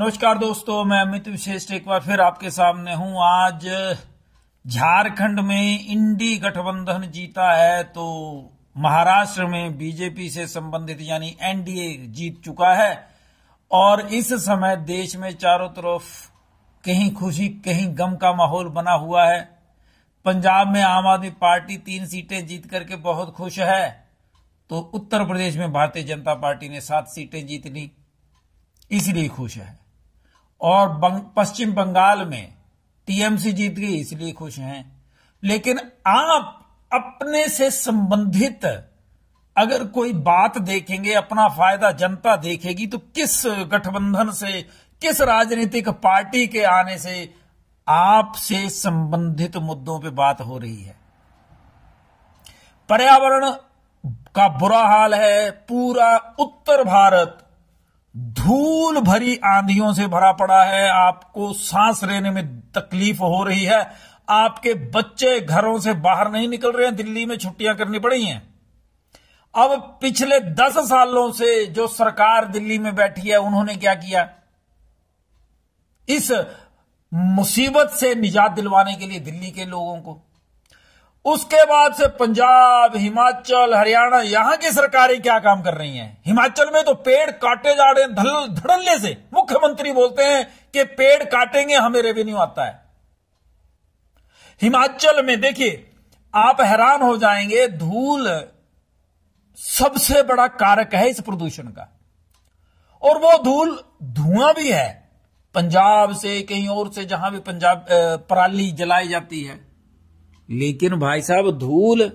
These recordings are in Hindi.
नमस्कार दोस्तों मैं अमित विशेष एक बार फिर आपके सामने हूं आज झारखंड में इंडी गठबंधन जीता है तो महाराष्ट्र में बीजेपी से संबंधित यानी एनडीए जीत चुका है और इस समय देश में चारों तरफ कहीं खुशी कहीं गम का माहौल बना हुआ है पंजाब में आम आदमी पार्टी तीन सीटें जीत करके बहुत खुश है तो उत्तर प्रदेश में भारतीय जनता पार्टी ने सात सीटें जीत ली इसलिए खुश है और बंग, पश्चिम बंगाल में टीएमसी जीत गई इसलिए खुश हैं लेकिन आप अपने से संबंधित अगर कोई बात देखेंगे अपना फायदा जनता देखेगी तो किस गठबंधन से किस राजनीतिक पार्टी के आने से आपसे संबंधित मुद्दों पे बात हो रही है पर्यावरण का बुरा हाल है पूरा उत्तर भारत धूल भरी आंधियों से भरा पड़ा है आपको सांस लेने में तकलीफ हो रही है आपके बच्चे घरों से बाहर नहीं निकल रहे हैं दिल्ली में छुट्टियां करनी पड़ी हैं अब पिछले दस सालों से जो सरकार दिल्ली में बैठी है उन्होंने क्या किया इस मुसीबत से निजात दिलवाने के लिए दिल्ली के लोगों को उसके बाद से पंजाब हिमाचल हरियाणा यहां की सरकारें क्या काम कर रही हैं हिमाचल में तो पेड़ काटे जा रहे हैं धल धड़ल्ले से मुख्यमंत्री बोलते हैं कि पेड़ काटेंगे हमें रेवेन्यू आता है हिमाचल में देखिए आप हैरान हो जाएंगे धूल सबसे बड़ा कारक है इस प्रदूषण का और वो धूल धुआं भी है पंजाब से कहीं और से जहां भी पंजाब पराली जलाई जाती है लेकिन भाई साहब धूल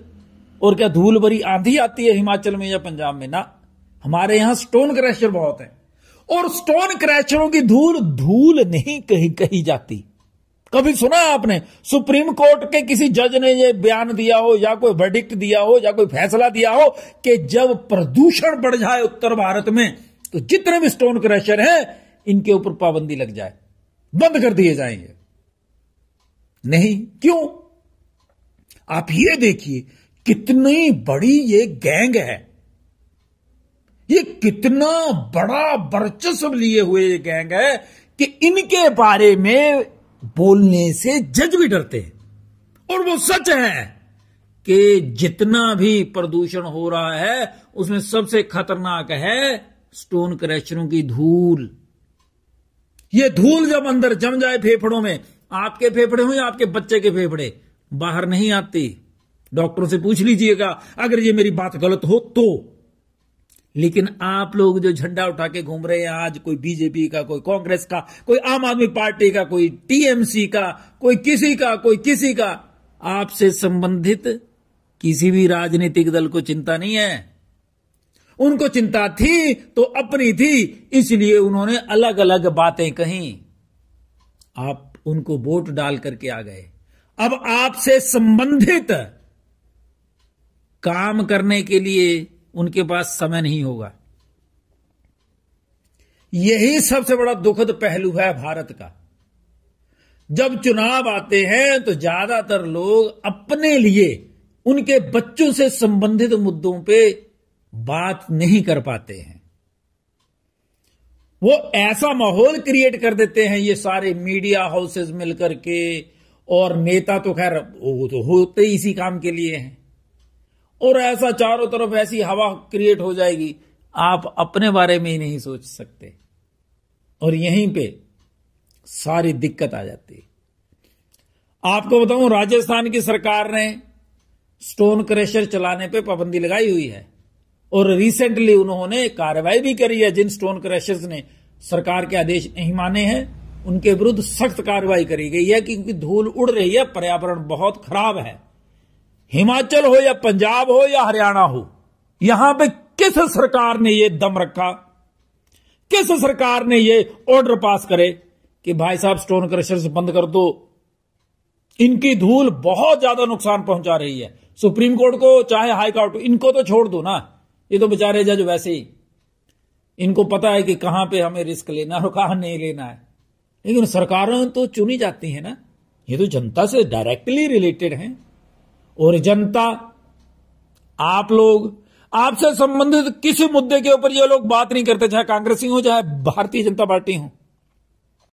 और क्या धूल भरी आंधी आती है हिमाचल में या पंजाब में ना हमारे यहां स्टोन क्रैशर बहुत है और स्टोन क्रैशरों की धूल धूल नहीं कही कही जाती कभी सुना आपने सुप्रीम कोर्ट के किसी जज ने ये बयान दिया हो या कोई वर्डिक्ट दिया हो या कोई फैसला दिया हो कि जब प्रदूषण बढ़ जाए उत्तर भारत में तो जितने भी स्टोन क्रैशर हैं इनके ऊपर पाबंदी लग जाए बंद कर दिए जाएंगे नहीं क्यों आप ये देखिए कितनी बड़ी ये गैंग है ये कितना बड़ा वर्चस्व लिए हुए ये गैंग है कि इनके बारे में बोलने से जज भी डरते हैं और वो सच है कि जितना भी प्रदूषण हो रहा है उसमें सबसे खतरनाक है स्टोन क्रैशरों की धूल ये धूल जब अंदर जम जाए फेफड़ों में आपके फेफड़े हो या आपके बच्चे के फेफड़े बाहर नहीं आते डॉक्टरों से पूछ लीजिएगा अगर ये मेरी बात गलत हो तो लेकिन आप लोग जो झंडा उठा के घूम रहे हैं आज कोई बीजेपी का कोई कांग्रेस का कोई आम आदमी पार्टी का कोई टीएमसी का कोई किसी का कोई किसी का आपसे संबंधित किसी भी राजनीतिक दल को चिंता नहीं है उनको चिंता थी तो अपनी थी इसलिए उन्होंने अलग अलग बातें कही आप उनको वोट डाल करके आ गए अब आपसे संबंधित काम करने के लिए उनके पास समय नहीं होगा यही सबसे बड़ा दुखद पहलू है भारत का जब चुनाव आते हैं तो ज्यादातर लोग अपने लिए उनके बच्चों से संबंधित मुद्दों पे बात नहीं कर पाते हैं वो ऐसा माहौल क्रिएट कर देते हैं ये सारे मीडिया हाउसेस मिलकर के और नेता तो खैर वो तो होते ही इसी काम के लिए हैं और ऐसा चारों तरफ ऐसी हवा क्रिएट हो जाएगी आप अपने बारे में ही नहीं सोच सकते और यहीं पे सारी दिक्कत आ जाती है आपको बताऊं राजस्थान की सरकार ने स्टोन क्रेशर चलाने पे पाबंदी लगाई हुई है और रिसेंटली उन्होंने कार्रवाई भी करी है जिन स्टोन क्रेशर्स ने सरकार के आदेश नहीं माने हैं उनके विरुद्ध सख्त कार्रवाई करी गई है क्योंकि धूल उड़ रही है पर्यावरण बहुत खराब है हिमाचल हो या पंजाब हो या हरियाणा हो यहां पे किस सरकार ने ये दम रखा किस सरकार ने ये ऑर्डर पास करे कि भाई साहब स्टोन क्रशर से बंद कर दो इनकी धूल बहुत ज्यादा नुकसान पहुंचा रही है सुप्रीम कोर्ट को चाहे हाई कोर्ट इनको तो छोड़ दो ना ये तो बेचारे जज वैसे ही इनको पता है कि कहां पे हमें रिस्क लेना है और कहां नहीं लेना है लेकिन सरकारें तो चुनी जाती है ना ये तो जनता से डायरेक्टली रिलेटेड हैं और जनता आप लोग आपसे संबंधित किसी मुद्दे के ऊपर ये लोग बात नहीं करते चाहे कांग्रेसी हो चाहे भारतीय जनता पार्टी हो